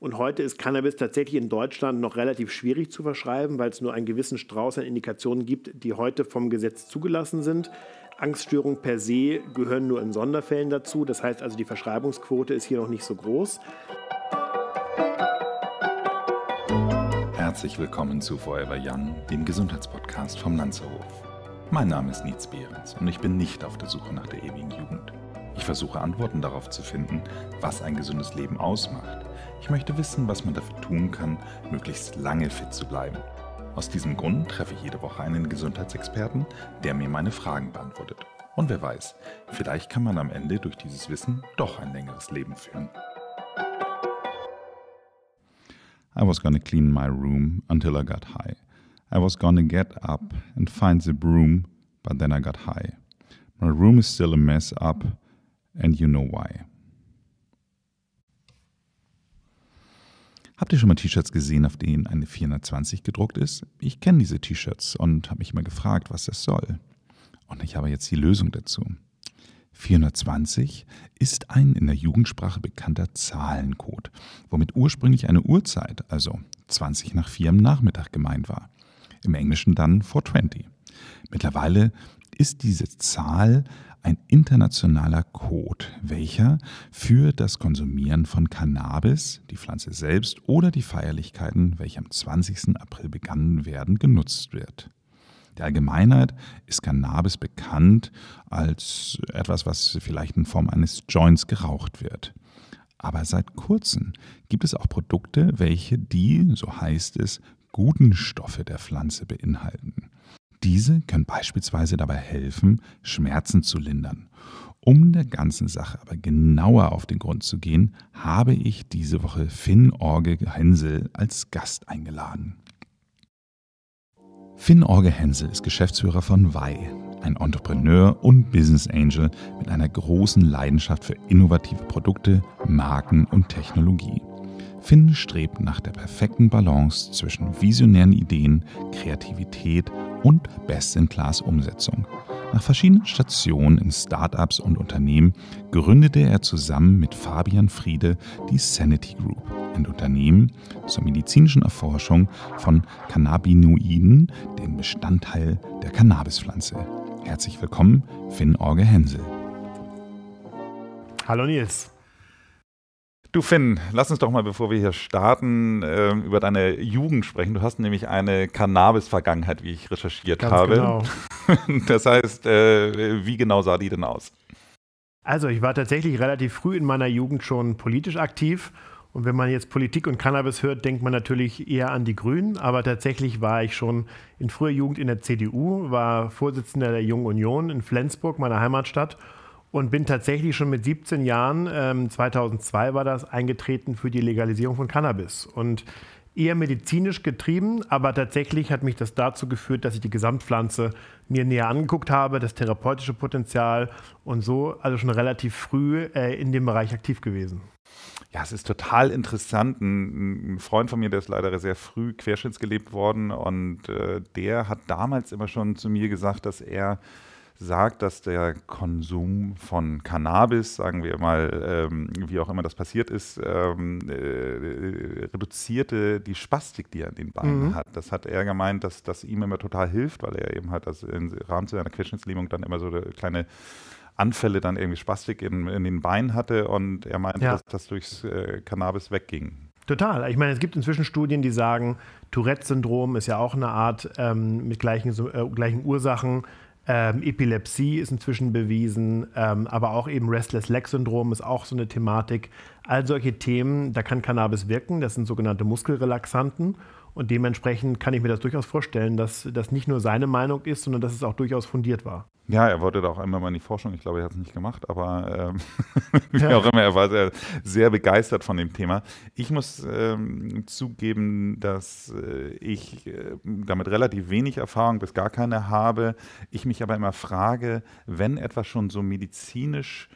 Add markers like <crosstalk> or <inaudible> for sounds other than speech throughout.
Und heute ist Cannabis tatsächlich in Deutschland noch relativ schwierig zu verschreiben, weil es nur einen gewissen Strauß an Indikationen gibt, die heute vom Gesetz zugelassen sind. Angststörungen per se gehören nur in Sonderfällen dazu. Das heißt also, die Verschreibungsquote ist hier noch nicht so groß. Herzlich willkommen zu Forever Young, dem Gesundheitspodcast vom Lanzerhof. Mein Name ist Nietz Behrens und ich bin nicht auf der Suche nach der ewigen Jugend. Ich versuche Antworten darauf zu finden, was ein gesundes Leben ausmacht ich möchte wissen, was man dafür tun kann, möglichst lange fit zu bleiben. Aus diesem Grund treffe ich jede Woche einen Gesundheitsexperten, der mir meine Fragen beantwortet. Und wer weiß, vielleicht kann man am Ende durch dieses Wissen doch ein längeres Leben führen. I was gonna clean my room until I got high. I was gonna get up and find the broom, but then I got high. My room is still a mess up, and you know why. Habt ihr schon mal T-Shirts gesehen, auf denen eine 420 gedruckt ist? Ich kenne diese T-Shirts und habe mich immer gefragt, was das soll. Und ich habe jetzt die Lösung dazu. 420 ist ein in der Jugendsprache bekannter Zahlencode, womit ursprünglich eine Uhrzeit, also 20 nach 4 am Nachmittag gemeint war. Im Englischen dann 420. Mittlerweile ist diese Zahl ein internationaler Code, welcher für das Konsumieren von Cannabis, die Pflanze selbst oder die Feierlichkeiten, welche am 20. April begangen werden, genutzt wird. Der Allgemeinheit ist Cannabis bekannt als etwas, was vielleicht in Form eines Joints geraucht wird. Aber seit kurzem gibt es auch Produkte, welche die, so heißt es, guten Stoffe der Pflanze beinhalten. Diese können beispielsweise dabei helfen, Schmerzen zu lindern. Um der ganzen Sache aber genauer auf den Grund zu gehen, habe ich diese Woche Finn Orge Hensel als Gast eingeladen. Finn Orge Hensel ist Geschäftsführer von WAI, ein Entrepreneur und Business Angel mit einer großen Leidenschaft für innovative Produkte, Marken und Technologie. Finn strebt nach der perfekten Balance zwischen visionären Ideen, Kreativität und Best-in-Class-Umsetzung. Nach verschiedenen Stationen in Startups und Unternehmen gründete er zusammen mit Fabian Friede die Sanity Group, ein Unternehmen zur medizinischen Erforschung von Cannabinoiden, dem Bestandteil der Cannabispflanze. Herzlich willkommen, Finn Orge Hensel. Hallo Nils. Du Finn, lass uns doch mal, bevor wir hier starten, ähm, über deine Jugend sprechen. Du hast nämlich eine Cannabis-Vergangenheit, wie ich recherchiert Ganz habe. Genau. <laughs> das heißt, äh, wie genau sah die denn aus? Also ich war tatsächlich relativ früh in meiner Jugend schon politisch aktiv. Und wenn man jetzt Politik und Cannabis hört, denkt man natürlich eher an die Grünen. Aber tatsächlich war ich schon in früher Jugend in der CDU, war Vorsitzender der Jungen Union in Flensburg, meiner Heimatstadt und bin tatsächlich schon mit 17 Jahren, ähm, 2002 war das, eingetreten für die Legalisierung von Cannabis. Und eher medizinisch getrieben, aber tatsächlich hat mich das dazu geführt, dass ich die Gesamtpflanze mir näher angeguckt habe, das therapeutische Potenzial und so, also schon relativ früh äh, in dem Bereich aktiv gewesen. Ja, es ist total interessant. Ein, ein, Freund von mir, der ist leider sehr früh querschnittsgelebt worden und äh, der hat damals immer schon zu mir gesagt, dass er sagt, dass der Konsum von Cannabis, sagen wir mal, ähm, wie auch immer das passiert ist, ähm, äh, reduzierte die Spastik, die er in den Beinen mhm. hat. Das hat er gemeint, dass das ihm immer total hilft, weil er eben halt das im Rahmen seiner Querschnittslähmung dann immer so kleine Anfälle dann irgendwie Spastik in, in den Beinen hatte und er meinte, ja. dass das durchs äh, Cannabis wegging. Total. Ich meine, es gibt inzwischen Studien, die sagen, Tourette-Syndrom ist ja auch eine Art ähm, mit gleichen, äh, gleichen Ursachen ähm, Epilepsie ist inzwischen bewiesen, ähm, aber auch eben Restless Leg Syndrom ist auch so eine Thematik. All solche Themen, da kann Cannabis wirken, das sind sogenannte Muskelrelaxanten. Und dementsprechend kann ich mir das durchaus vorstellen, dass das nicht nur seine Meinung ist, sondern dass es auch durchaus fundiert war. Ja, er wollte da auch einmal mal in die Forschung. Ich glaube, er hat es nicht gemacht, aber ähm, <laughs> wie ja. auch immer, er war sehr, sehr, begeistert von dem Thema. Ich muss ähm, zugeben, dass äh, ich äh, damit relativ wenig Erfahrung bis gar keine habe. Ich mich aber immer frage, wenn etwas schon so medizinisch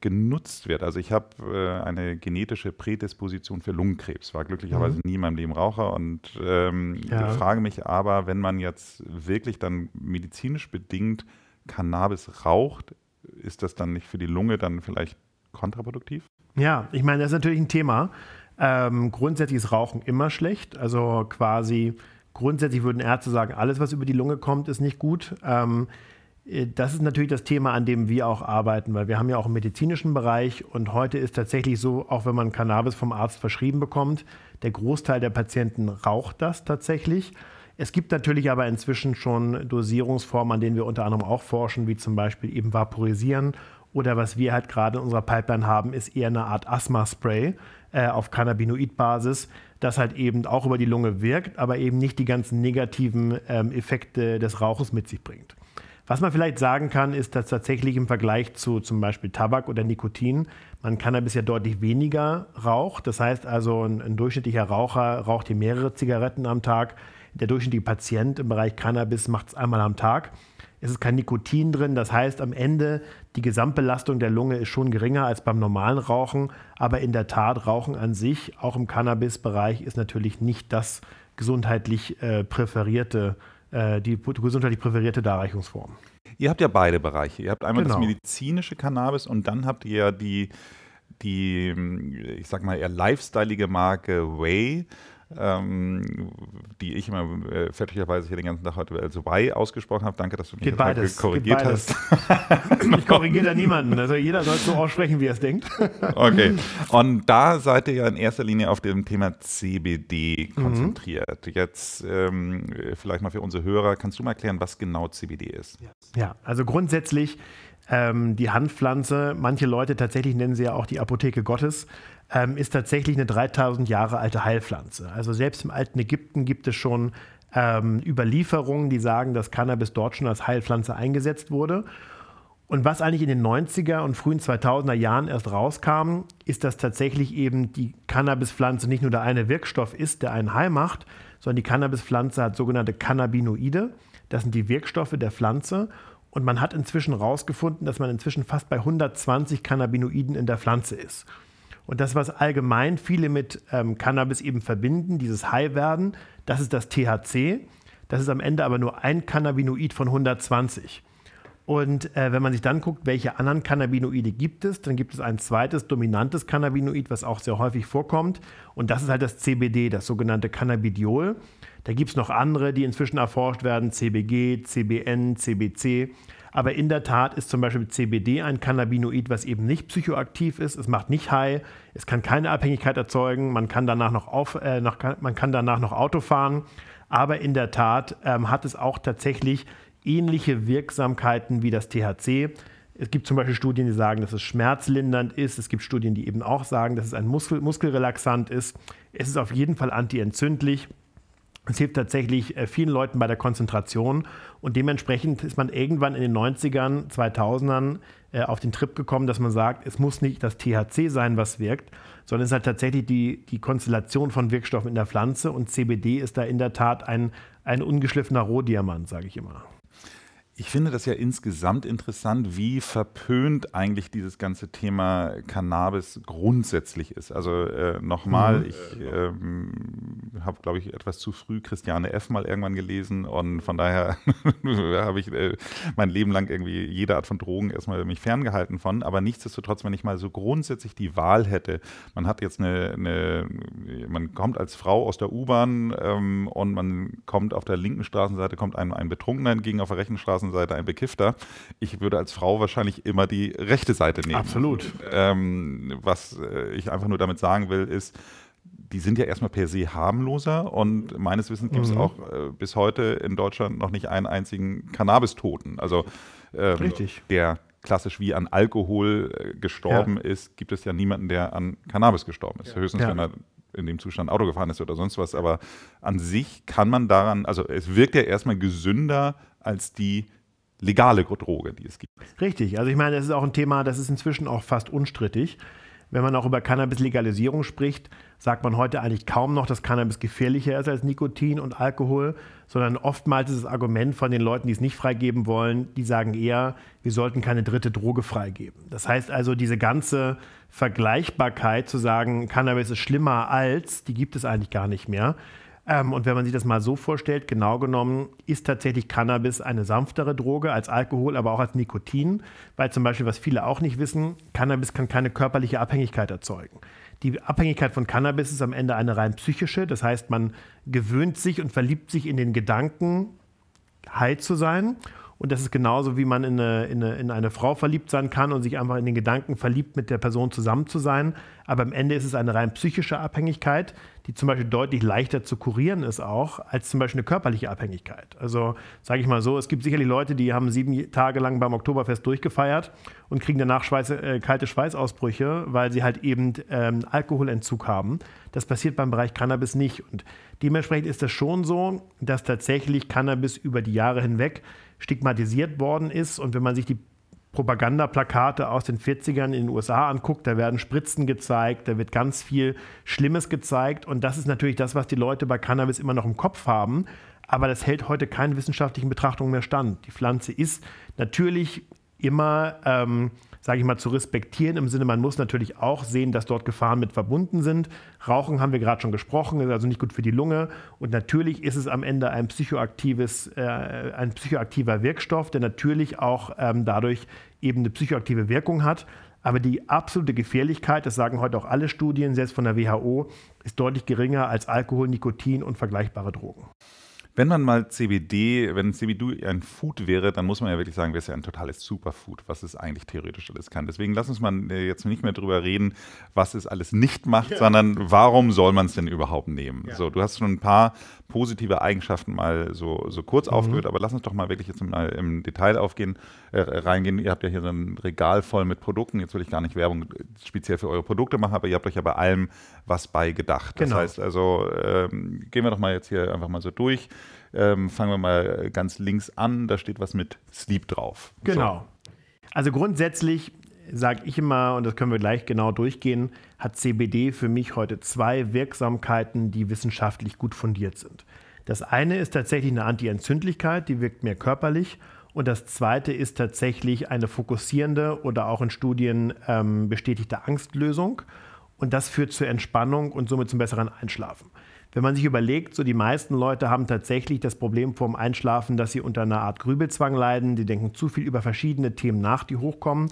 genutzt wird. Also ich habe äh, eine genetische Prädisposition für Lungenkrebs, war glücklicherweise mhm. nie in meinem Leben Raucher und ähm, ja. frage mich aber, wenn man jetzt wirklich dann medizinisch bedingt Cannabis raucht, ist das dann nicht für die Lunge dann vielleicht kontraproduktiv? Ja, ich meine, das ist natürlich ein Thema. Ähm, grundsätzlich ist Rauchen immer schlecht, also quasi grundsätzlich würden Ärzte sagen, alles, was über die Lunge kommt, ist nicht gut. Ähm, äh, das ist natürlich das Thema, an dem wir auch arbeiten, weil wir haben ja auch im medizinischen Bereich und heute ist tatsächlich so, auch wenn man Cannabis vom Arzt verschrieben bekommt, der Großteil der Patienten raucht das tatsächlich. Es gibt natürlich aber inzwischen schon Dosierungsformen, an denen wir unter anderem auch forschen, wie zum Beispiel eben Vaporisieren oder was wir halt gerade in unserer Pipeline haben, ist eher eine Art Asthma-Spray äh, auf Cannabinoid-Basis, das halt eben auch über die Lunge wirkt, aber eben nicht die ganzen negativen ähm, Effekte des Rauches mit sich bringt. Was man vielleicht sagen kann, ist, dass tatsächlich im Vergleich zu zum Beispiel Tabak oder Nikotin man Cannabis ja deutlich weniger raucht. Das heißt also, ein, ein durchschnittlicher Raucher raucht hier mehrere Zigaretten am Tag. Der durchschnittliche Patient im Bereich Cannabis macht es einmal am Tag. Es ist kein Nikotin drin, das heißt am Ende die Gesamtbelastung der Lunge ist schon geringer als beim normalen Rauchen, aber in der Tat Rauchen an sich, auch im Cannabis-Bereich, ist natürlich nicht das gesundheitlich äh, präferierte äh, die gesundheitlich präferierte Darreichungsform. Ihr habt ja beide Bereiche. Ihr habt einmal genau. das medizinische Cannabis und dann habt ihr ja die, die, ich sag mal, eher lifestyleige Marke Way ähm, die ich immer äh, fälschlicherweise hier den ganzen Tag heute als äh, Y ausgesprochen habe. Danke, dass du mich beides, korrigiert hast. <laughs> ich korrigiere da niemanden. Also jeder soll so aussprechen, wie er es denkt. okay. Und da seid ihr ja in erster Linie auf dem Thema CBD mhm. konzentriert. Mhm. Jetzt ähm, vielleicht mal für unsere Hörer, kannst du mal erklären, was genau CBD ist? Ja, also grundsätzlich ähm, die Handpflanze. Manche Leute tatsächlich nennen sie ja auch die Apotheke Gottes ähm, ist tatsächlich eine 3000 Jahre alte Heilpflanze. Also selbst im alten Ägypten gibt es schon ähm, Überlieferungen, die sagen, dass Cannabis dort schon als Heilpflanze eingesetzt wurde. Und was eigentlich in den 90er und frühen 2000er Jahren erst rauskam, ist, dass tatsächlich eben die Cannabispflanze nicht nur der eine Wirkstoff ist, der einen heil macht, sondern die Cannabispflanze hat sogenannte Cannabinoide. Das sind die Wirkstoffe der Pflanze. Und man hat inzwischen herausgefunden, dass man inzwischen fast bei 120 Cannabinoiden in der Pflanze ist. Und das, was allgemein viele mit ähm, Cannabis eben verbinden, dieses High werden, das ist das THC. Das ist am Ende aber nur ein Cannabinoid von 120. Und äh, wenn man sich dann guckt, welche anderen Cannabinoide gibt es, dann gibt es ein zweites dominantes Cannabinoid, was auch sehr häufig vorkommt. Und das ist halt das CBD, das sogenannte Cannabidiol. Da gibt es noch andere, die inzwischen erforscht werden, CBG, CBN, CBC. Aber in der Tat ist zum Beispiel CBD ein Cannabinoid, was eben nicht psychoaktiv ist. Es macht nicht high, es kann keine Abhängigkeit erzeugen, man kann danach noch, auf, äh, noch, man kann danach noch Auto fahren. Aber in der Tat ähm, hat es auch tatsächlich ähnliche Wirksamkeiten wie das THC. Es gibt zum Beispiel Studien, die sagen, dass es schmerzlindernd ist. Es gibt Studien, die eben auch sagen, dass es ein Muskel Muskelrelaxant ist. Es ist auf jeden Fall antientzündlich. Es hilft tatsächlich äh, vielen Leuten bei der Konzentration und dementsprechend ist man irgendwann in den 90ern, 2000ern äh, auf den Trip gekommen, dass man sagt, es muss nicht das THC sein, was wirkt, sondern es ist halt tatsächlich die, die Konstellation von Wirkstoffen in der Pflanze und CBD ist da in der Tat ein, ein ungeschliffener Rohdiamant, sage ich immer. Ich finde das ja insgesamt interessant, wie verpönt eigentlich dieses ganze Thema Cannabis grundsätzlich ist. Also äh, nochmal, mhm. ich ähm, habe, glaube ich, etwas zu früh Christiane F. mal irgendwann gelesen und von daher <laughs> habe ich äh, mein Leben lang irgendwie jede Art von Drogen erstmal mich ferngehalten von. Aber nichtsdestotrotz, wenn ich mal so grundsätzlich die Wahl hätte, man hat jetzt eine, eine man kommt als Frau aus der U-Bahn ähm, und man kommt auf der linken Straßenseite, kommt einem ein Betrunkener entgegen, auf der rechten Straßenseite Seite ein Bekiffter. Ich würde als Frau wahrscheinlich immer die rechte Seite nehmen. Absolut. Ähm, was äh, ich einfach nur damit sagen will, ist, die sind ja erstmal per se harmloser und meines Wissens gibt es mhm. auch äh, bis heute in Deutschland noch nicht einen einzigen Cannabistoten. Also ähm, Richtig. der klassisch wie an Alkohol äh, gestorben ja. ist, gibt es ja niemanden, der an Cannabis gestorben ist. Ja. Höchstens, ja. wenn er in dem Zustand Auto gefahren ist oder sonst was. Aber an sich kann man daran, also es wirkt ja erstmal gesünder als die legale Droge, die es gibt. Richtig, also ich meine, das ist auch ein Thema, das ist inzwischen auch fast unstrittig. Wenn man auch über Cannabis-Legalisierung spricht, sagt man heute eigentlich kaum noch, dass Cannabis gefährlicher ist als Nikotin und Alkohol, sondern oftmals ist das Argument von den Leuten, die es nicht freigeben wollen, die sagen eher, wir sollten keine dritte Droge freigeben. Das heißt also, diese ganze Vergleichbarkeit zu sagen, Cannabis ist schlimmer als, die gibt es eigentlich gar nicht mehr. Ähm, und wenn man sich das mal so vorstellt, genau genommen ist tatsächlich Cannabis eine sanftere Droge als Alkohol, aber auch als Nikotin, weil zum Beispiel, was viele auch nicht wissen, Cannabis kann keine körperliche Abhängigkeit erzeugen. Die Abhängigkeit von Cannabis ist am Ende eine rein psychische, das heißt, man gewöhnt sich und verliebt sich in den Gedanken, heil zu sein und das ist genauso, wie man in eine, in, eine, in eine Frau verliebt sein kann und sich einfach in den Gedanken verliebt, mit der Person zusammen zu sein. Aber am Ende ist es eine rein psychische Abhängigkeit, die zum Beispiel deutlich leichter zu kurieren ist auch, als zum Beispiel eine körperliche Abhängigkeit. Also sage ich mal so, es gibt sicherlich Leute, die haben sieben Tage lang beim Oktoberfest durchgefeiert und kriegen danach Schweiß, äh, kalte Schweißausbrüche, weil sie halt eben ähm, Alkoholentzug haben. Das passiert beim Bereich Cannabis nicht. Und dementsprechend ist das schon so, dass tatsächlich Cannabis über die Jahre hinweg stigmatisiert worden ist. Und wenn man sich die Propagandaplakate aus den 40ern in den USA anguckt, da werden Spritzen gezeigt, da wird ganz viel Schlimmes gezeigt. Und das ist natürlich das, was die Leute bei Cannabis immer noch im Kopf haben. Aber das hält heute keine wissenschaftlichen Betrachtungen mehr stand. Die Pflanze ist natürlich immer ähm, sage ich mal, zu respektieren. Im Sinne, man muss natürlich auch sehen, dass dort Gefahren mit verbunden sind. Rauchen haben wir gerade schon gesprochen, ist also nicht gut für die Lunge. Und natürlich ist es am Ende ein, psychoaktives, äh, ein psychoaktiver Wirkstoff, der natürlich auch ähm, dadurch eben eine psychoaktive Wirkung hat. Aber die absolute Gefährlichkeit, das sagen heute auch alle Studien, selbst von der WHO, ist deutlich geringer als Alkohol, Nikotin und vergleichbare Drogen wenn man mal CBD, wenn CBD ein Food wäre, dann muss man ja wirklich sagen, wäre es ja ein totales Superfood, was es eigentlich theoretisch alles kann. Deswegen lass uns mal äh, jetzt nicht mehr drüber reden, was es alles nicht macht, ja. sondern warum soll man es denn überhaupt nehmen? Ja. So, du hast schon ein paar positive Eigenschaften mal so, so kurz mhm. aufgehört, aber lass uns doch mal wirklich jetzt mal im Detail aufgehen, äh, reingehen. Ihr habt ja hier so ein Regal voll mit Produkten. Jetzt will ich gar nicht Werbung äh, speziell für eure Produkte machen, aber ihr habt euch ja bei allem was bei gedacht. Genau. Das heißt also, ähm, gehen wir doch mal jetzt hier einfach mal so durch. Ähm, fangen wir mal äh, ganz links an. Da steht was mit Sleep drauf. Genau. So. Also grundsätzlich sage ich immer, und das können wir gleich genau durchgehen, hat CBD für mich heute zwei Wirksamkeiten, die wissenschaftlich gut fundiert sind. Das eine ist tatsächlich eine Antientzündlichkeit, die wirkt mehr körperlich. Und das zweite ist tatsächlich eine fokussierende oder auch in Studien ähm, bestätigte Angstlösung. Und das führt zur Entspannung und somit zum besseren Einschlafen. Wenn man sich überlegt, so die meisten Leute haben tatsächlich das Problem vorm Einschlafen, dass sie unter einer Art Grübelzwang leiden. Die denken zu viel über verschiedene Themen nach, die hochkommen.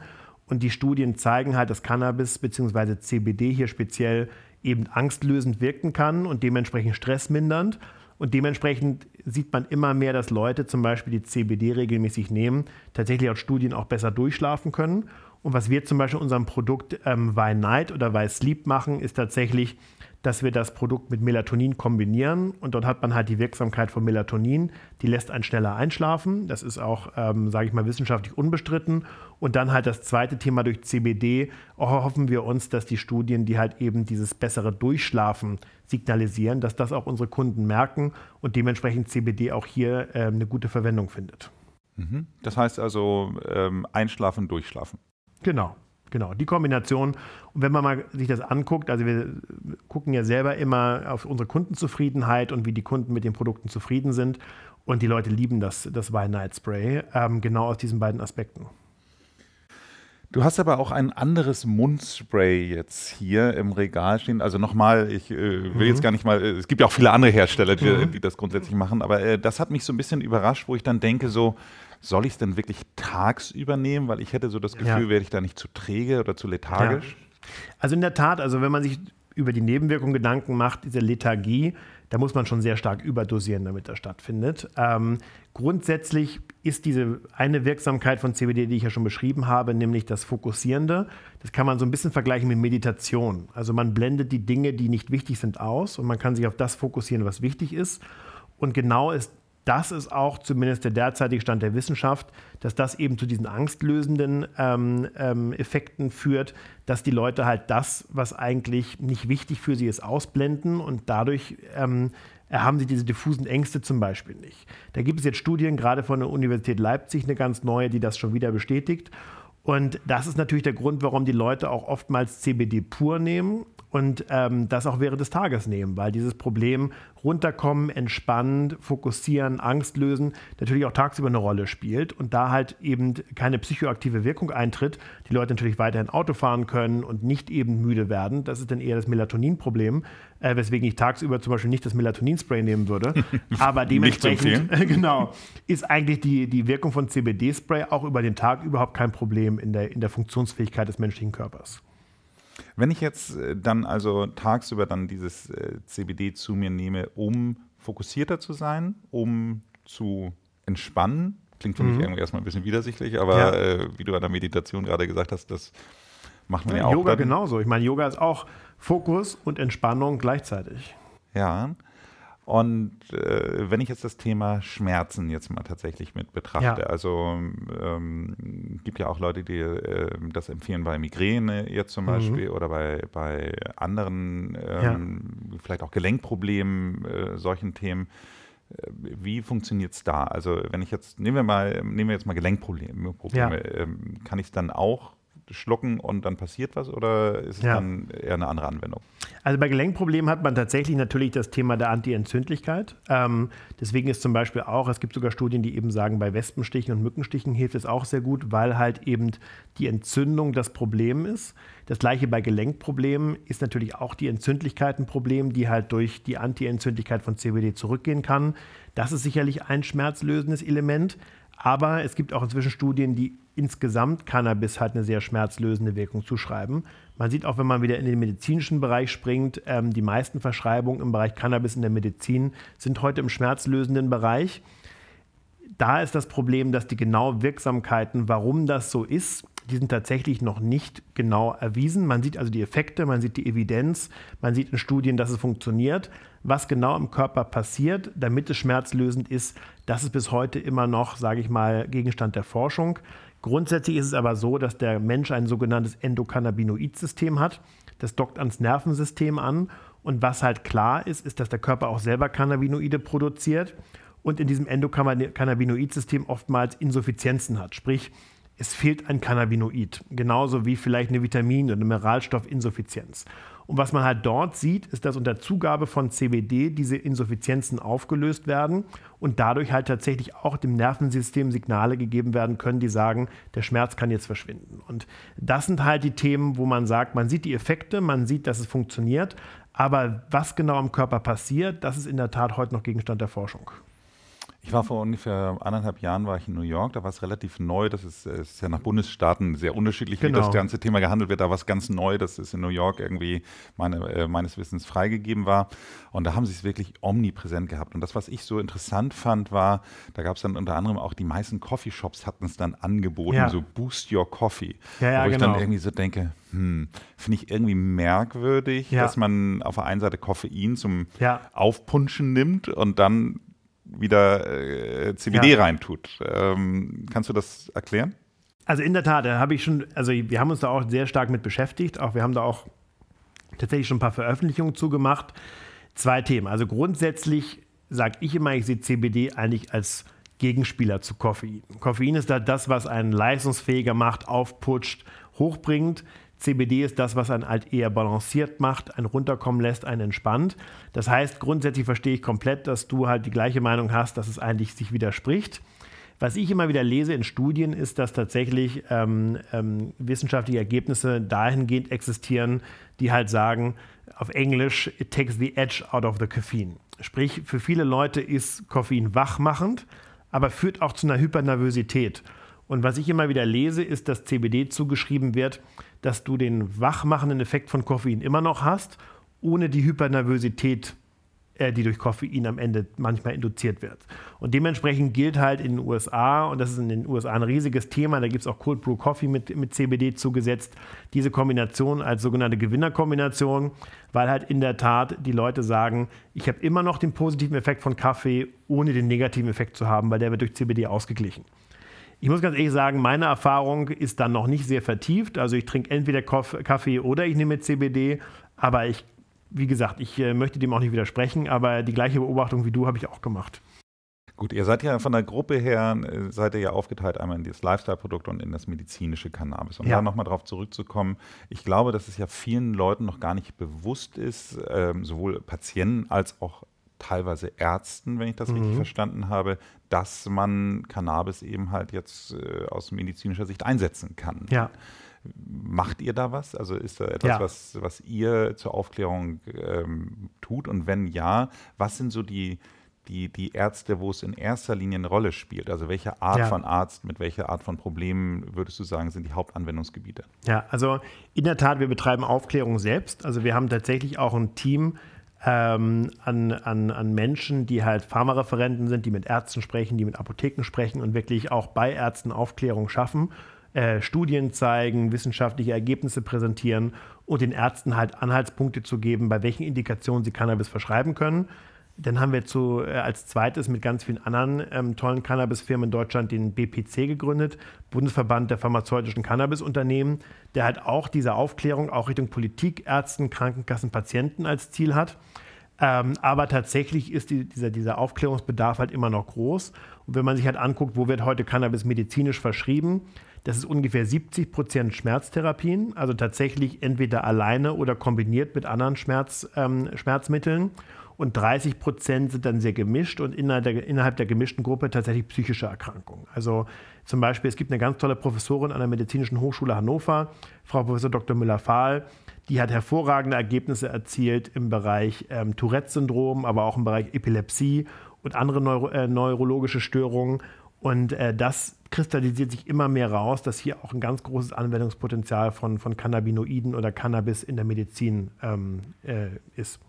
Und die Studien zeigen halt, dass Cannabis bzw. CBD hier speziell eben angstlösend wirken kann und dementsprechend stressmindernd. Und dementsprechend sieht man immer mehr, dass Leute zum Beispiel die CBD regelmäßig nehmen, tatsächlich aus Studien auch besser durchschlafen können. Und was wir zum Beispiel unserem Produkt ähm, Why Night oder Why Sleep machen, ist tatsächlich dass wir das Produkt mit Melatonin kombinieren und dort hat man halt die Wirksamkeit von Melatonin, die lässt einen schneller einschlafen, das ist auch, ähm, sage ich mal, wissenschaftlich unbestritten und dann halt das zweite Thema durch CBD auch hoffen wir uns, dass die Studien, die halt eben dieses bessere Durchschlafen signalisieren, dass das auch unsere Kunden merken und dementsprechend CBD auch hier äh, eine gute Verwendung findet. Mhm. Das heißt also ähm, einschlafen, durchschlafen. Genau. Genau, die Kombination. Und wenn man mal sich das anguckt, also wir gucken ja selber immer auf unsere Kundenzufriedenheit und wie die Kunden mit den Produkten zufrieden sind. Und die Leute lieben das, das Why Spray, ähm, genau aus diesen beiden Aspekten. Du hast aber auch ein anderes Mundspray jetzt hier im Regal stehen. Also nochmal, ich äh, will mhm. jetzt gar nicht mal, äh, es gibt ja auch viele andere Hersteller, die, mhm. die das grundsätzlich machen, aber äh, das hat mich so ein bisschen überrascht, wo ich dann denke, so, soll ich es denn wirklich tagsüber nehmen? Weil ich hätte so das Gefühl, ja. werde ich da nicht zu träge oder zu lethargisch? Ja. Also in der Tat, also wenn man sich über die Nebenwirkung Gedanken macht, diese Lethargie, da muss man schon sehr stark überdosieren, damit das stattfindet. Ähm, grundsätzlich ist diese eine Wirksamkeit von CBD, die ich ja schon beschrieben habe, nämlich das Fokussierende. Das kann man so ein bisschen vergleichen mit Meditation. Also man blendet die Dinge, die nicht wichtig sind, aus und man kann sich auf das fokussieren, was wichtig ist. Und genau ist das ist auch zumindest der derzeitige Stand der Wissenschaft, dass das eben zu diesen angstlösenden ähm, ähm, Effekten führt, dass die Leute halt das, was eigentlich nicht wichtig für sie ist, ausblenden und dadurch ähm, haben sie diese diffusen Ängste zum Beispiel nicht. Da gibt es jetzt Studien, gerade von der Universität Leipzig, eine ganz neue, die das schon wieder bestätigt. Und das ist natürlich der Grund, warum die Leute auch oftmals CBD pur nehmen, und ähm, das auch während des Tages nehmen, weil dieses Problem runterkommen, entspannen, fokussieren, Angst lösen natürlich auch tagsüber eine Rolle spielt und da halt eben keine psychoaktive Wirkung eintritt, die Leute natürlich weiterhin Auto fahren können und nicht eben müde werden. Das ist dann eher das Melatoninproblem, äh, weswegen ich tagsüber zum Beispiel nicht das Melatoninspray nehmen würde. <laughs> Aber dementsprechend, äh, <laughs> genau, ist eigentlich die, die Wirkung von CBD-Spray auch über den Tag überhaupt kein Problem in der, in der Funktionsfähigkeit des menschlichen Körpers. Wenn ich jetzt äh, dann also tagsüber dann dieses äh, CBD zu mir nehme, um fokussierter zu sein, um zu entspannen, klingt für mhm. mich irgendwie erstmal ein bisschen widersichtlich, aber ja. äh, wie du an der Meditation gerade gesagt hast, das macht man ja, ja auch. Yoga dann. genauso. Ich meine, Yoga ist auch Fokus und Entspannung gleichzeitig. Ja, und äh, wenn ich jetzt das Thema Schmerzen jetzt mal tatsächlich mit betrachte, ja. also ähm, gibt ja auch Leute, die äh, das empfehlen bei Migräne jetzt zum mhm. Beispiel oder bei, bei anderen, ähm, ja. vielleicht auch Gelenkproblemen, äh, solchen Themen. Äh, wie funktioniert es da? Also wenn ich jetzt, nehmen wir mal, nehmen wir jetzt mal Gelenkprobleme, Probleme, ja. ähm, kann ich es dann auch schlucken und dann passiert was oder ist es ja. dann eher eine andere Anwendung? Also bei Gelenkproblemen hat man tatsächlich natürlich das Thema der Antientzündlichkeit. Ähm, deswegen ist zum Beispiel auch, es gibt sogar Studien, die eben sagen, bei Wespenstichen und Mückenstichen hilft es auch sehr gut, weil halt eben die Entzündung das Problem ist. Das gleiche bei Gelenkproblemen ist natürlich auch die Entzündlichkeit ein Problem, die halt durch die Antientzündlichkeit von CBD zurückgehen kann. Das ist sicherlich ein schmerzlösendes Element. Aber es gibt auch inzwischen Studien, die insgesamt Cannabis hat eine sehr schmerzlösende Wirkung zuschreiben. Man sieht auch, wenn man wieder in den medizinischen Bereich springt, ähm, die meisten Verschreibungen im Bereich Cannabis in der Medizin sind heute im schmerzlösenden Bereich. Da ist das Problem, dass die genauen Wirksamkeiten, warum das so ist, die sind tatsächlich noch nicht genau erwiesen. Man sieht also die Effekte, man sieht die Evidenz, man sieht in Studien, dass es funktioniert. Was genau im Körper passiert, damit es schmerzlösend ist, das ist bis heute immer noch, sage ich mal, Gegenstand der Forschung. Grundsätzlich ist es aber so, dass der Mensch ein sogenanntes Endokannabinoid-System hat. Das dockt ans Nervensystem an. Und was halt klar ist, ist, dass der Körper auch selber Cannabinoide produziert und in diesem Endokannabinoid-System oftmals Insuffizienzen hat. Sprich, es fehlt ein Cannabinoid, genauso wie vielleicht eine Vitamin- oder eine Mineralstoffinsuffizienz. Und was man halt dort sieht, ist, dass unter Zugabe von CBD diese Insuffizienzen aufgelöst werden und dadurch halt tatsächlich auch dem Nervensystem Signale gegeben werden können, die sagen, der Schmerz kann jetzt verschwinden. Und das sind halt die Themen, wo man sagt, man sieht die Effekte, man sieht, dass es funktioniert, aber was genau im Körper passiert, das ist in der Tat heute noch Gegenstand der Forschung. Ich war vor ungefähr anderthalb Jahren war ich in New York, da war es relativ neu, das ist, äh, ist ja nach Bundesstaaten sehr unterschiedlich, genau. wie das genau. ganze Thema gehandelt wird, da war es ganz neu, dass es in New York irgendwie meine, äh, meines Wissens freigegeben war und da haben sie es wirklich omnipräsent gehabt und das, was ich so interessant fand, war, da gab es dann unter anderem auch die meisten Coffeeshops hatten es dann angeboten, ja. so Boost Your Coffee, ja, ja, wo ich genau. dann irgendwie so denke, hm, finde ich irgendwie merkwürdig, dass man auf der einen Seite Koffein zum Aufpunschen nimmt und dann wieder äh, CBD ja. reintut. Ähm, kannst du das erklären? Also in der Tat, da habe ich schon, also wir haben uns da auch sehr stark mit beschäftigt. Auch wir haben da auch tatsächlich schon ein paar Veröffentlichungen zugemacht. Zwei Themen. Also grundsätzlich sage ich immer, ich sehe CBD eigentlich als Gegenspieler zu Koffein. Koffein ist da das, was einen leistungsfähiger macht, aufputscht, hochbringt. CBD ist das, was einen halt eher balanciert macht, einen runterkommen lässt, einen entspannt. Das heißt, grundsätzlich verstehe ich komplett, dass du halt die gleiche Meinung hast, dass es eigentlich sich widerspricht. Was ich immer wieder lese in Studien, ist, dass tatsächlich ähm, ähm, wissenschaftliche Ergebnisse dahingehend existieren, die halt sagen, auf Englisch, it takes the edge out of the caffeine. Sprich, für viele Leute ist Koffein wachmachend, aber führt auch zu einer Hypernervosität. Und was ich immer wieder lese, ist, dass CBD zugeschrieben wird, dass du den wachmachenden Effekt von Koffein immer noch hast, ohne die Hypernervosität, äh, die durch Koffein am Ende manchmal induziert wird. Und dementsprechend gilt halt in den USA, und das ist in den USA ein riesiges Thema, da gibt es auch Cold Brew Coffee mit, mit CBD zugesetzt, diese Kombination als sogenannte Gewinnerkombination, weil halt in der Tat die Leute sagen, ich habe immer noch den positiven Effekt von Kaffee, ohne den negativen Effekt zu haben, weil der wird durch CBD ausgeglichen. Ich muss ganz ehrlich sagen, meine Erfahrung ist dann noch nicht sehr vertieft. Also ich trinke entweder Kaffee oder ich nehme CBD, aber ich, wie gesagt, ich äh, möchte dem auch nicht widersprechen, aber die gleiche Beobachtung wie du habe ich auch gemacht. Gut, ihr seid ja von der Gruppe her, äh, seid ihr ja aufgeteilt einmal in das Lifestyle-Produkt und in das medizinische Cannabis. Um ja. da nochmal drauf zurückzukommen, ich glaube, dass es ja vielen Leuten noch gar nicht bewusst ist, ähm, sowohl Patienten als auch teilweise Ärzten, wenn ich das mhm. richtig verstanden habe, dass man Cannabis eben halt jetzt äh, aus medizinischer Sicht einsetzen kann. Ja. Macht ihr da was? Also ist da etwas, ja. was, was ihr zur Aufklärung ähm, tut? Und wenn ja, was sind so die, die, die Ärzte, wo es in erster Linie eine Rolle spielt? Also welche Art ja. von Arzt, mit welcher Art von Problemen würdest du sagen, sind die Hauptanwendungsgebiete? Ja, also in der Tat, wir betreiben Aufklärung selbst. Also wir haben tatsächlich auch ein Team, ähm, an, an, an Menschen, die halt Pharmareferenten sind, die mit Ärzten sprechen, die mit Apotheken sprechen und wirklich auch bei Ärzten Aufklärung schaffen, äh, Studien zeigen, wissenschaftliche Ergebnisse präsentieren und den Ärzten halt Anhaltspunkte zu geben, bei welchen Indikationen sie Cannabis verschreiben können. Dann haben wir zu, äh, als zweites mit ganz vielen anderen ähm, tollen Cannabis-Firmen in Deutschland den BPC gegründet, Bundesverband der pharmazeutischen Cannabis-Unternehmen, der halt auch diese Aufklärung auch Richtung Politik, Ärzten, Krankenkassen, Patienten als Ziel hat. Ähm, aber tatsächlich ist die, dieser, dieser Aufklärungsbedarf halt immer noch groß. Und wenn man sich halt anguckt, wo wird heute Cannabis medizinisch verschrieben, das ist ungefähr 70 Prozent Schmerztherapien, also tatsächlich entweder alleine oder kombiniert mit anderen Schmerz, ähm, Schmerzmitteln. Und 30 Prozent sind dann sehr gemischt und innerhalb der, innerhalb der gemischten Gruppe tatsächlich psychische Erkrankungen. Also zum Beispiel, es gibt eine ganz tolle Professorin an der Medizinischen Hochschule Hannover, Frau Professor Dr. Müller-Fahl, die hat hervorragende Ergebnisse erzielt im Bereich ähm, Tourette-Syndrom, aber auch im Bereich Epilepsie und andere Neuro äh, neurologische Störungen. Und äh, das kristallisiert sich immer mehr raus, dass hier auch ein ganz großes Anwendungspotenzial von, von Cannabinoiden oder Cannabis in der Medizin ähm, äh, ist.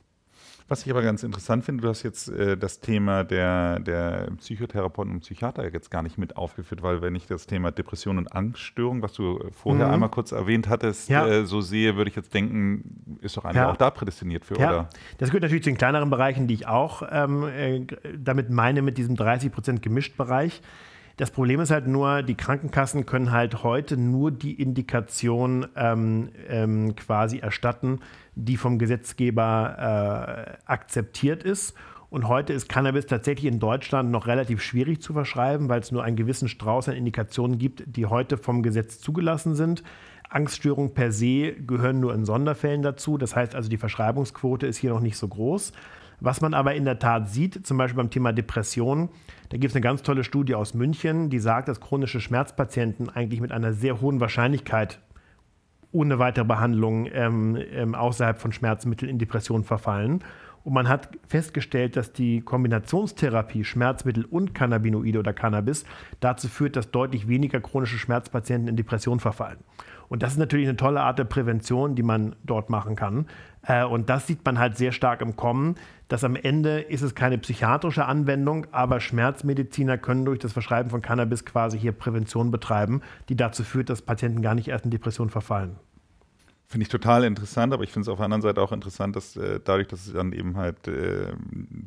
Was ich aber ganz interessant finde, du hast jetzt äh, das Thema der, der Psychotherapeuten und Psychiater jetzt gar nicht mit aufgeführt, weil wenn ich das Thema Depression und Angststörung, was du äh, vorher mhm. einmal kurz erwähnt hattest, ja. äh, so sehe, würde ich jetzt denken, ist doch einer ja. auch da prädestiniert für, ja. oder? Das gehört natürlich zu den kleineren Bereichen, die ich auch ähm, äh, damit meine, mit diesem 30% Gemischtbereich. Bereich das Problem ist halt nur, die Krankenkassen können halt heute nur die Indikation ähm, ähm, quasi erstatten, die vom Gesetzgeber äh, akzeptiert ist. Und heute ist Cannabis tatsächlich in Deutschland noch relativ schwierig zu verschreiben, weil es nur einen gewissen Strauß an Indikationen gibt, die heute vom Gesetz zugelassen sind. Angststörungen per se gehören nur in Sonderfällen dazu. Das heißt also, die Verschreibungsquote ist hier noch nicht so groß. Was man aber in der Tat sieht, zum Beispiel beim Thema Depressionen, da gibt es eine ganz tolle Studie aus München, die sagt, dass chronische Schmerzpatienten eigentlich mit einer sehr hohen Wahrscheinlichkeit ohne weitere Behandlung ähm, ähm, außerhalb von Schmerzmitteln in Depressionen verfallen. Und man hat festgestellt, dass die Kombinationstherapie Schmerzmittel und Cannabinoide oder Cannabis dazu führt, dass deutlich weniger chronische Schmerzpatienten in Depressionen verfallen. Und das ist natürlich eine tolle Art der Prävention, die man dort machen kann. Äh, und das sieht man halt sehr stark im Kommen, dass am Ende ist es keine psychiatrische Anwendung, aber Schmerzmediziner können durch das Verschreiben von Cannabis quasi hier Prävention betreiben, die dazu führt, dass Patienten gar nicht erst in Depression verfallen. Finde ich total interessant, aber ich finde es auf der anderen Seite auch interessant, dass äh, dadurch, dass es dann eben halt, äh,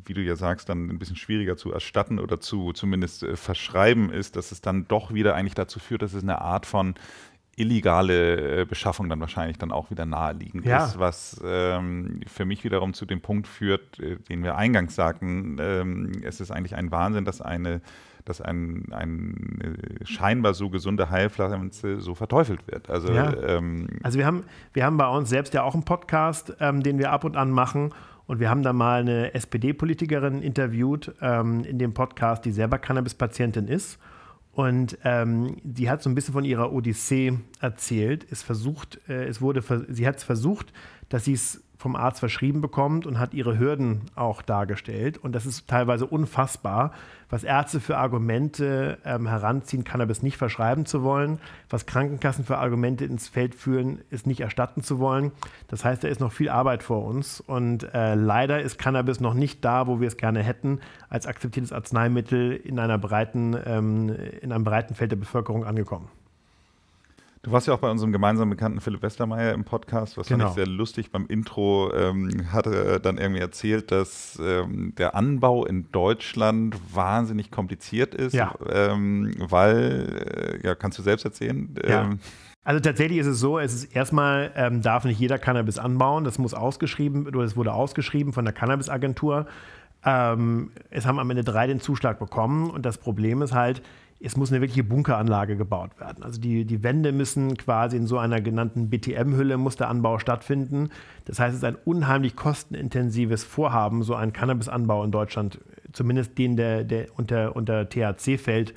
wie du ja sagst, dann ein bisschen schwieriger zu erstatten oder zu zumindest äh, verschreiben ist, dass es dann doch wieder eigentlich dazu führt, dass es eine Art von illegale äh, Beschaffung dann wahrscheinlich dann auch wieder naheliegend ja. ist, was ähm, für mich wiederum zu dem Punkt führt, äh, den wir eingangs sagten. Ähm, es ist eigentlich ein Wahnsinn, dass eine dass ein, ein äh, scheinbar so gesunde Heilpflanze so verteufelt wird. Also, ja. ähm, also wir, haben, wir haben bei uns selbst ja auch einen Podcast, ähm, den wir ab und an machen. Und wir haben da mal eine SPD-Politikerin interviewt ähm, in dem Podcast, die selber Cannabis-Patientin ist und ähm, die hat so ein bisschen von ihrer Odyssee erzählt. Es versucht, äh, es wurde, sie hat es versucht, dass sie es vom Arzt verschrieben bekommt und hat ihre Hürden auch dargestellt. Und das ist teilweise unfassbar, was Ärzte für Argumente ähm, heranziehen, Cannabis nicht verschreiben zu wollen, was Krankenkassen für Argumente ins Feld führen, es nicht erstatten zu wollen. Das heißt, da ist noch viel Arbeit vor uns. Und äh, leider ist Cannabis noch nicht da, wo wir es gerne hätten, als akzeptiertes Arzneimittel in, einer breiten, ähm, in einem breiten Feld der Bevölkerung angekommen. Du warst ja auch bei unserem gemeinsamen Bekannten Philipp Westermeier im Podcast, was genau. fand ich genau. sehr lustig beim Intro, ähm, hatte dann irgendwie erzählt, dass ähm, der Anbau in Deutschland wahnsinnig kompliziert ist, ja. Ähm, weil, äh, ja, kannst du selbst erzählen? Ja. Ähm, also tatsächlich ist es so, es ist erstmal ähm, darf nicht jeder Cannabis anbauen. Das muss ausgeschrieben, oder es wurde ausgeschrieben von der Cannabisagentur. Ähm, es haben am Ende drei den Zuschlag bekommen und das Problem ist halt, es muss eine wirkliche Bunkeranlage gebaut werden. Also die, die Wände müssen quasi in so einer genannten BTM-Hülle, muss der Anbau stattfinden. Das heißt, es ist ein unheimlich kostenintensives Vorhaben, so einen Cannabis-Anbau in Deutschland, zumindest den, der, der unter, unter THC fällt,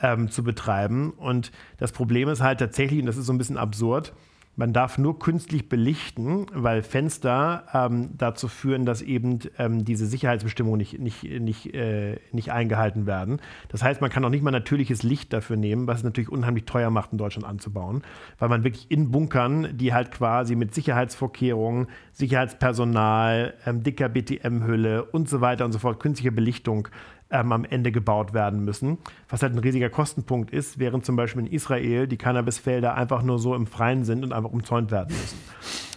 ähm, zu betreiben. Und das Problem ist halt tatsächlich, und das ist so ein bisschen absurd, man darf nur künstlich belichten, weil Fenster ähm, dazu führen, dass eben ähm, diese Sicherheitsbestimmungen nicht, nicht, nicht, äh, nicht eingehalten werden. Das heißt, man kann auch nicht mal natürliches Licht dafür nehmen, was es natürlich unheimlich teuer macht, in Deutschland anzubauen, weil man wirklich in Bunkern, die halt quasi mit Sicherheitsvorkehrungen, Sicherheitspersonal, ähm, dicker BTM-Hülle und so weiter und so fort, künstliche Belichtung ähm, am Ende gebaut werden müssen, was halt ein riesiger Kostenpunkt ist, während zum Beispiel in Israel die Cannabisfelder einfach nur so im Freien sind und einfach umzäunt werden müssen.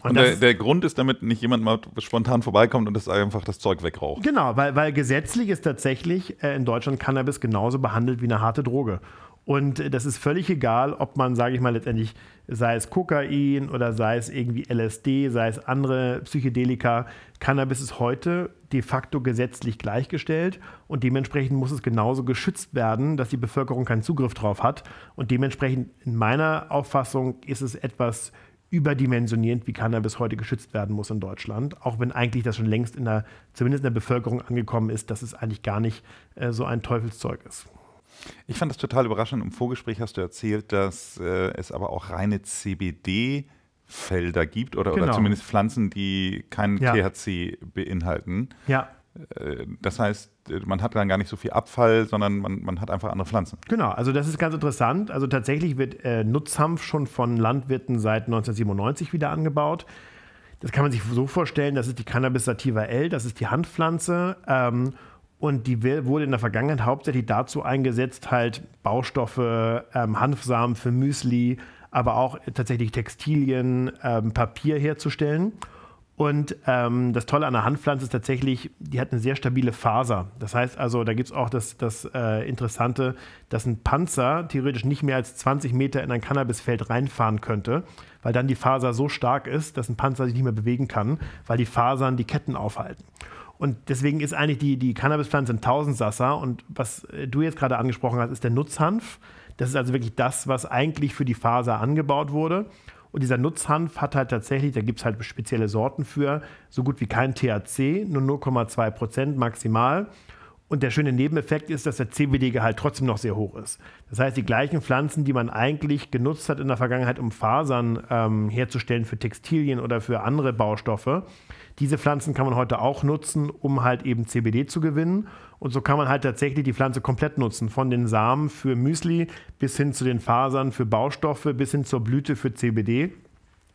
Und, und der, der, Grund ist, damit nicht jemand mal spontan vorbeikommt und das einfach das Zeug wegraucht. Genau, weil, weil gesetzlich ist tatsächlich äh, in Deutschland Cannabis genauso behandelt wie eine harte Droge. Und äh, das ist völlig egal, ob man, sage ich mal, letztendlich, sei es Kokain oder sei es irgendwie LSD, sei es andere Psychedelika. Cannabis ist heute de facto gesetzlich gleichgestellt und dementsprechend muss es genauso geschützt werden, dass die Bevölkerung keinen Zugriff drauf hat. Und dementsprechend in meiner Auffassung ist es etwas überdimensionierend, wie Cannabis heute geschützt werden muss in Deutschland, auch wenn eigentlich das schon längst in der, zumindest in der Bevölkerung angekommen ist, dass es eigentlich gar nicht äh, so ein Teufelszeug ist. Ich fand das total überraschend. Im Vorgespräch hast du erzählt, dass äh, es aber auch reine CBD Felder gibt oder, genau. oder zumindest Pflanzen, die keinen ja. THC beinhalten. Ja. Äh, das heißt, man hat dann gar nicht so viel Abfall, sondern man, man hat einfach andere Pflanzen. Genau, also das ist ganz interessant. Also tatsächlich wird äh, Nutzhanf schon von Landwirten seit 1997 wieder angebaut. Das kann man sich so vorstellen, das ist die Cannabis sativa L, das ist die Handpflanze. Ähm, und die wurde in der Vergangenheit hauptsächlich dazu eingesetzt, halt Baustoffe, ähm, Hanfsamen für Müsli, aber auch tatsächlich Textilien, ähm, Papier herzustellen. Und ähm, das Tolle an der Handpflanze ist tatsächlich, die hat eine sehr stabile Faser. Das heißt also, da gibt es auch das, das äh, Interessante, dass ein Panzer theoretisch nicht mehr als 20 Meter in ein Cannabisfeld reinfahren könnte, weil dann die Faser so stark ist, dass ein Panzer sich nicht mehr bewegen kann, weil die Fasern die Ketten aufhalten. Und deswegen ist eigentlich die, die Cannabispflanze ein Tausendsasser. Und was äh, du jetzt gerade angesprochen hast, ist der Nutzhanf. Das ist also wirklich das, was eigentlich für die Faser angebaut wurde. Und dieser Nutzhanf hat halt tatsächlich, da gibt es halt spezielle Sorten für, so gut wie kein THC, nur 0,2 Prozent maximal. Und der schöne Nebeneffekt ist, dass der CBD-Gehalt trotzdem noch sehr hoch ist. Das heißt, die gleichen Pflanzen, die man eigentlich genutzt hat in der Vergangenheit, um Fasern ähm, herzustellen für Textilien oder für andere Baustoffe, diese Pflanzen kann man heute auch nutzen, um halt eben CBD zu gewinnen. Und so kann man halt tatsächlich die Pflanze komplett nutzen. Von den Samen für Müsli bis hin zu den Fasern für Baustoffe, bis hin zur Blüte für CBD.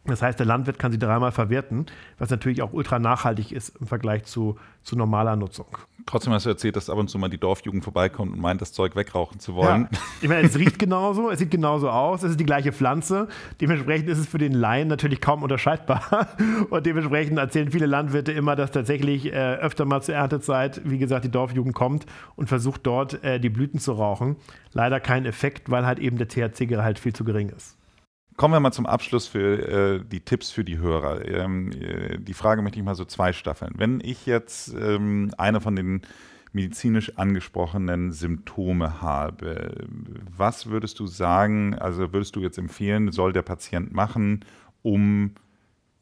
Das heißt, der Landwirt kann sie dreimal verwerten, was natürlich auch ultra nachhaltig ist im Vergleich zu, zu normaler Nutzung. Trotzdem hast du erzählt, dass ab und zu mal die Dorfjugend vorbeikommt und meint, das Zeug wegrauchen zu wollen. Ja. Ich meine, es riecht genauso, es sieht genauso aus, es ist die gleiche Pflanze. Dementsprechend ist es für den Laien natürlich kaum unterscheidbar. <laughs> Und dementsprechend erzählen viele Landwirte immer, dass tatsächlich äh, öfter mal zur Erntezeit, wie gesagt, die Dorfjugend kommt und versucht dort äh, die Blüten zu rauchen. Leider kein Effekt, weil halt eben der THC-Gehalt viel zu gering ist. Kommen wir mal zum Abschluss für äh, die Tipps für die Hörer. Ähm, äh, die Frage möchte ich mal so zwei staffeln. Wenn ich jetzt ähm, eine von den medizinisch angesprochenen Symptome habe, was würdest du sagen, also würdest du jetzt empfehlen, soll der Patient machen, um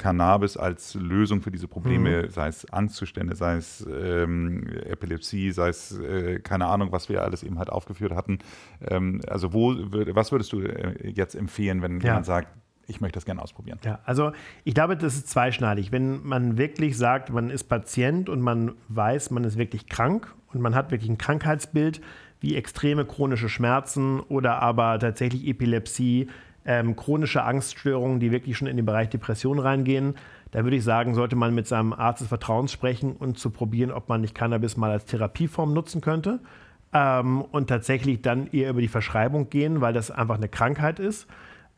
Cannabis als Lösung für diese Probleme, mhm. sei es Angstzustände, sei es ähm, Epilepsie, sei es äh, keine Ahnung, was wir alles eben halt aufgeführt hatten. Ähm, also wo, was würdest du äh, jetzt empfehlen, wenn ja. man sagt, ich möchte das gerne ausprobieren. Ja, also ich glaube, das ist zweischneidig. Wenn man wirklich sagt, man ist Patient und man weiß, man ist wirklich krank und man hat wirklich ein Krankheitsbild wie extreme chronische Schmerzen oder aber tatsächlich Epilepsie, ähm, chronische Angststörungen, die wirklich schon in den Bereich Depression reingehen, da würde ich sagen, sollte man mit seinem Arzt des Vertrauens sprechen und zu probieren, ob man nicht Cannabis mal als Therapieform nutzen könnte. Ähm, und tatsächlich dann eher über die Verschreibung gehen, weil das einfach eine Krankheit ist.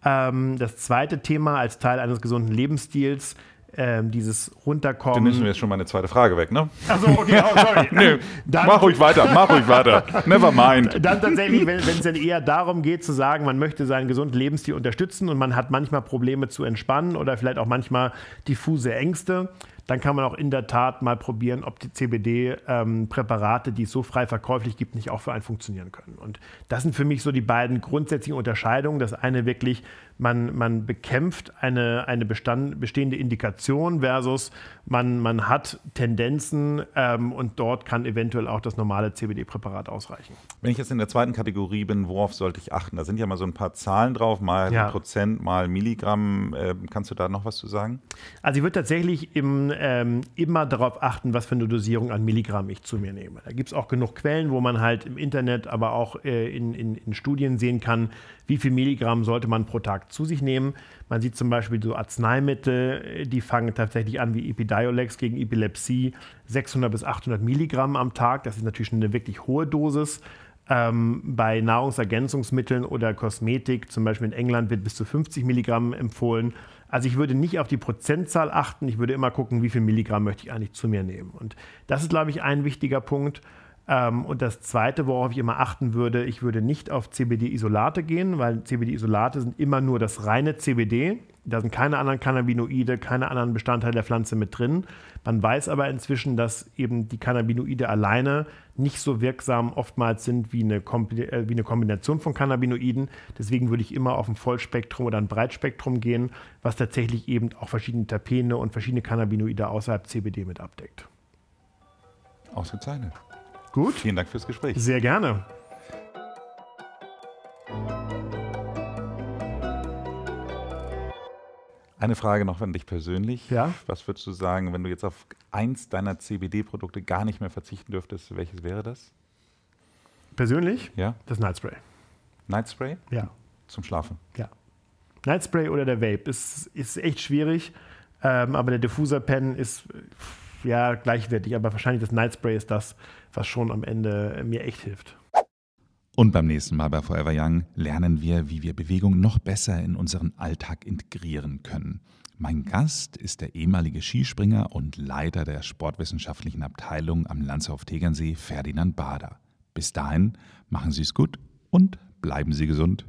Ähm, das zweite Thema als Teil eines gesunden Lebensstils ähm, dieses Runterkommen. Dann müssen wir jetzt schon meine zweite Frage weg, ne? Achso, okay, oh, sorry. <laughs> dann, mach ruhig weiter, mach ruhig weiter. Never mind. <laughs> Dann tatsächlich, wenn es denn eher darum geht, zu sagen, man möchte seinen gesunden Lebensstil unterstützen und man hat manchmal Probleme zu entspannen oder vielleicht auch manchmal diffuse Ängste, dann kann man auch in der Tat mal probieren, ob die CBD-Präparate, ähm, die es so frei verkäuflich gibt, nicht auch für einen funktionieren können. Und das sind für mich so die beiden grundsätzlichen Unterscheidungen. Das eine wirklich man, man bekämpft eine, eine bestand, bestehende Indikation versus man, man hat Tendenzen ähm, und dort kann eventuell auch das normale CBD-Präparat ausreichen. Wenn ich jetzt in der zweiten Kategorie bin, worauf sollte ich achten? Da sind ja mal so ein paar Zahlen drauf, mal ja. Prozent, mal Milligramm. Äh, kannst du da noch was zu sagen? Also ich würde tatsächlich im, ähm, immer darauf achten, was für eine Dosierung an Milligramm ich zu mir nehme. Da gibt es auch genug Quellen, wo man halt im Internet, aber auch äh, in, in, in Studien sehen kann, wie viel Milligramm sollte man pro Tag zu sich nehmen. Man sieht zum Beispiel so Arzneimittel, die fangen tatsächlich an wie Epidiolex gegen Epilepsie, 600 bis 800 Milligramm am Tag. Das ist natürlich eine wirklich hohe Dosis. Ähm, bei Nahrungsergänzungsmitteln oder Kosmetik, zum Beispiel in England, wird bis zu 50 Milligramm empfohlen. Also ich würde nicht auf die Prozentzahl achten, ich würde immer gucken, wie viel Milligramm möchte ich eigentlich zu mir nehmen. Und das ist, glaube ich, ein wichtiger Punkt. Ähm, und das Zweite, worauf ich immer achten würde, ich würde nicht auf CBD-Isolate gehen, weil CBD-Isolate sind immer nur das reine CBD. Da sind keine anderen Cannabinoide, keine anderen Bestandteile der Pflanze mit drin. Man weiß aber inzwischen, dass eben die Cannabinoide alleine nicht so wirksam oftmals sind wie eine, äh, wie eine Kombination von Cannabinoiden. Deswegen würde ich immer auf ein Vollspektrum oder ein Breitspektrum gehen, was tatsächlich eben auch verschiedene Terpene und verschiedene Cannabinoide außerhalb CBD mit abdeckt. Ausgezeichnet. Gut. Vielen Dank fürs Gespräch. Sehr gerne. Eine Frage noch an dich persönlich. Ja? Was würdest du sagen, wenn du jetzt auf eins deiner CBD-Produkte gar nicht mehr verzichten dürftest, welches wäre das? Persönlich? Ja. Das Night Spray. Night Spray? Ja. Zum Schlafen? Ja. Night Spray oder der Vape ist, ist echt schwierig, ähm, aber der Diffuser-Pen ist ja, gleichwertig, aber wahrscheinlich das Nightspray ist das, was schon am Ende mir echt hilft. Und beim nächsten Mal bei Forever Young lernen wir, wie wir Bewegung noch besser in unseren Alltag integrieren können. Mein Gast ist der ehemalige Skispringer und Leiter der sportwissenschaftlichen Abteilung am Landshof Tegernsee, Ferdinand Bader. Bis dahin, machen Sie es gut und bleiben Sie gesund.